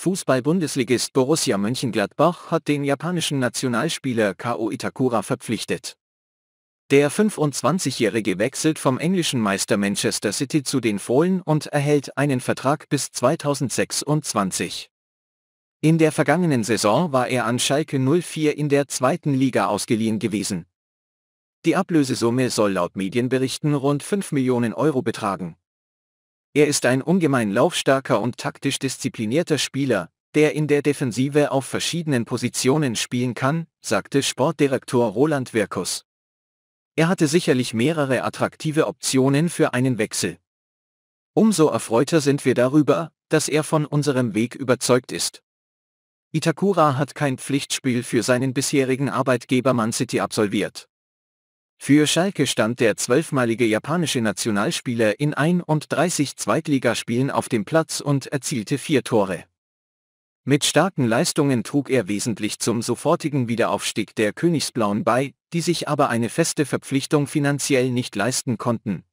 Fußball-Bundesligist Borussia Mönchengladbach hat den japanischen Nationalspieler Kao Itakura verpflichtet. Der 25-Jährige wechselt vom englischen Meister Manchester City zu den Fohlen und erhält einen Vertrag bis 2026. In der vergangenen Saison war er an Schalke 04 in der zweiten Liga ausgeliehen gewesen. Die Ablösesumme soll laut Medienberichten rund 5 Millionen Euro betragen. Er ist ein ungemein laufstarker und taktisch disziplinierter Spieler, der in der Defensive auf verschiedenen Positionen spielen kann, sagte Sportdirektor Roland Wirkus. Er hatte sicherlich mehrere attraktive Optionen für einen Wechsel. Umso erfreuter sind wir darüber, dass er von unserem Weg überzeugt ist. Itakura hat kein Pflichtspiel für seinen bisherigen Arbeitgeber Man City absolviert. Für Schalke stand der zwölfmalige japanische Nationalspieler in 31 Zweitligaspielen auf dem Platz und erzielte vier Tore. Mit starken Leistungen trug er wesentlich zum sofortigen Wiederaufstieg der Königsblauen bei, die sich aber eine feste Verpflichtung finanziell nicht leisten konnten,